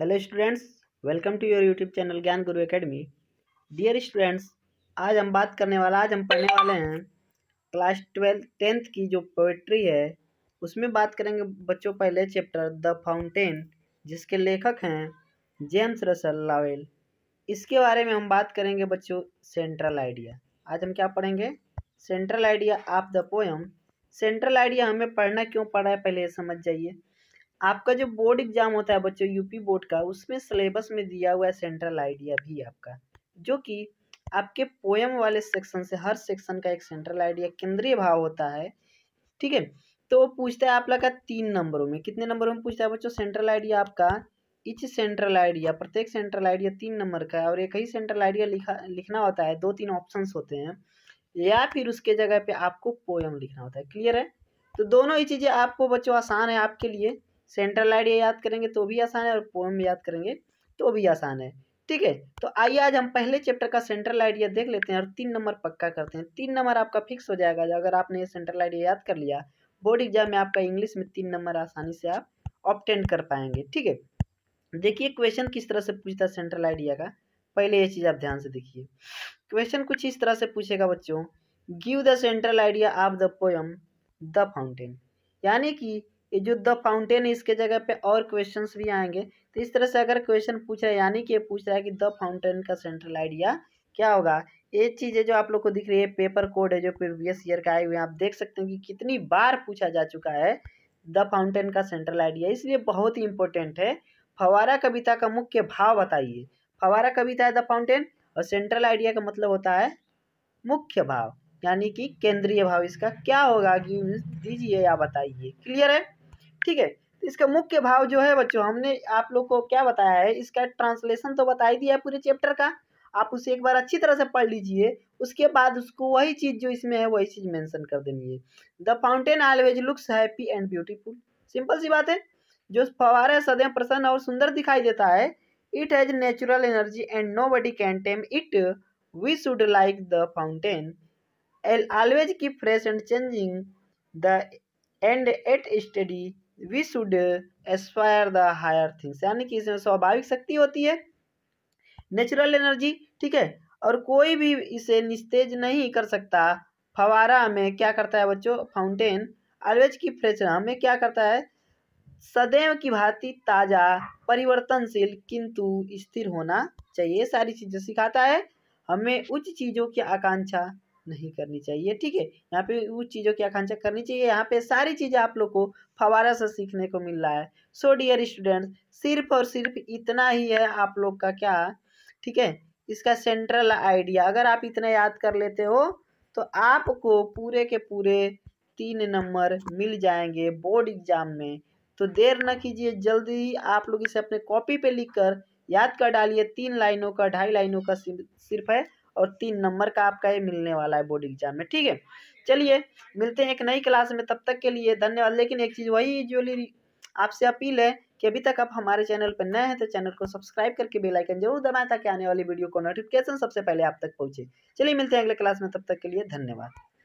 hello students welcome to your YouTube channel Gyan Guru academy dear students आज हम बात करने वाला आज हम पढ़ने वाले हैं क्लास ट्वेल्थ टेंथ की जो पोइट्री है उसमें बात करेंगे बच्चों पहले चैप्टर द फाउंटेन जिसके लेखक हैं जेम्स रसल लावेल इसके बारे में हम बात करेंगे बच्चों सेंट्रल आइडिया आज हम क्या पढ़ेंगे central idea of the poem central idea हमें पढ़ना क्यों पड़ा है पहले समझ जाइए आपका जो बोर्ड एग्जाम होता है बच्चों यूपी बोर्ड का उसमें सिलेबस में दिया हुआ है सेंट्रल आइडिया भी आपका जो कि आपके पोएम वाले सेक्शन से हर सेक्शन का एक सेंट्रल आइडिया केंद्रीय भाव होता है ठीक है तो पूछता है आप लगा तीन नंबरों में कितने नंबरों में पूछता है बच्चों सेंट्रल आइडिया आपका इच सेंट्रल आइडिया प्रत्येक सेंट्रल आइडिया तीन नंबर का है और एक ही सेंट्रल आइडिया लिखा लिखना होता है दो तीन ऑप्शन होते हैं या फिर उसके जगह पे आपको पोएम लिखना होता है क्लियर है तो दोनों ही चीज़ें आपको बच्चों आसान है आपके लिए सेंट्रल आइडिया याद करेंगे तो भी आसान है और पोएम याद करेंगे तो भी आसान है ठीक है तो आइए आज हम पहले चैप्टर का सेंट्रल आइडिया देख लेते हैं और तीन नंबर पक्का करते हैं तीन नंबर आपका फिक्स हो जाएगा अगर आपने ये सेंट्रल आइडिया याद कर लिया बोर्ड एग्जाम में आपका इंग्लिश में तीन नंबर आसानी से आप ऑप्टेंड कर पाएंगे ठीक है देखिए क्वेश्चन किस तरह से पूछता है सेंट्रल आइडिया का पहले ये चीज़ आप ध्यान से देखिए क्वेश्चन कुछ इस तरह से पूछेगा बच्चों give the central idea of the poem the fountain यानी कि ये जो द फाउंटेन है इसके जगह पे और क्वेश्चंस भी आएंगे तो इस तरह से अगर क्वेश्चन पूछ रहा है यानी कि ये पूछ रहा है कि द फाउंटेन का सेंट्रल आइडिया क्या होगा ये चीज़ें जो आप लोग को दिख रही है पेपर कोड है जो प्रीवियस ईयर का आए हुए हैं आप देख सकते हैं कि कितनी बार पूछा जा चुका है द फाउंटेन का सेंट्रल आइडिया इसलिए बहुत ही इंपॉर्टेंट है फवारा कविता का मुख्य भाव बताइए फवारा कविता है द फाउंटेन और सेंट्रल आइडिया का मतलब होता है मुख्य भाव यानी कि केंद्रीय भाव इसका क्या होगा कि दीजिए या बताइए क्लियर है ठीक है तो इसका मुख्य भाव जो है बच्चों हमने आप लोग को क्या बताया है इसका ट्रांसलेशन तो बता ही दिया पूरे चैप्टर का आप उसे एक बार अच्छी तरह से पढ़ लीजिए उसके बाद उसको वही चीज़ जो इसमें है वही चीज़ मेंशन कर देनी है the fountain always looks happy and beautiful simple सी बात है जो फवारा सदैव प्रसन्न और सुंदर दिखाई देता है it has natural energy and nobody can tame it we should like the fountain all always key fresh and changing the and at study we should aspire the higher things यानी कि इसमें स्वाभाविक शक्ति होती है natural energy ठीक है और कोई भी इसे निस्तेज नहीं कर सकता फवारा में क्या करता है बच्चों फाउंटेन अलवेज की फ्रेचना में क्या करता है सदैव की भांति ताज़ा परिवर्तनशील किंतु स्थिर होना चाहिए सारी चीज़ें सिखाता है हमें उच्च चीज़ों की आकांक्षा नहीं करनी चाहिए ठीक है यहाँ पे उस चीज़ों की आकांक्षा करनी चाहिए यहाँ पे सारी चीज़ें आप लोग को फवारा से सीखने को मिल रहा है सो डियर स्टूडेंट्स सिर्फ और सिर्फ इतना ही है आप लोग का क्या ठीक है इसका सेंट्रल आइडिया अगर आप इतना याद कर लेते हो तो आपको पूरे के पूरे तीन नंबर मिल जाएंगे बोर्ड एग्जाम में तो देर न कीजिए जल्दी ही आप लोग इसे अपने कॉपी पे लिखकर याद कर डालिए तीन लाइनों का ढाई लाइनों का सिर्फ है और तीन नंबर का आपका ये मिलने वाला है बोर्ड एग्जाम में ठीक है चलिए मिलते हैं एक नई क्लास में तब तक के लिए धन्यवाद लेकिन एक चीज़ वही जो आपसे अपील है कि अभी तक आप हमारे चैनल पर नए हैं तो चैनल को सब्सक्राइब करके बेल आइकन जरूर दबाएं ताकि आने वाली वीडियो को नोटिफिकेशन सबसे पहले आप तक पहुंचे चलिए मिलते हैं अगले क्लास में तब तक के लिए धन्यवाद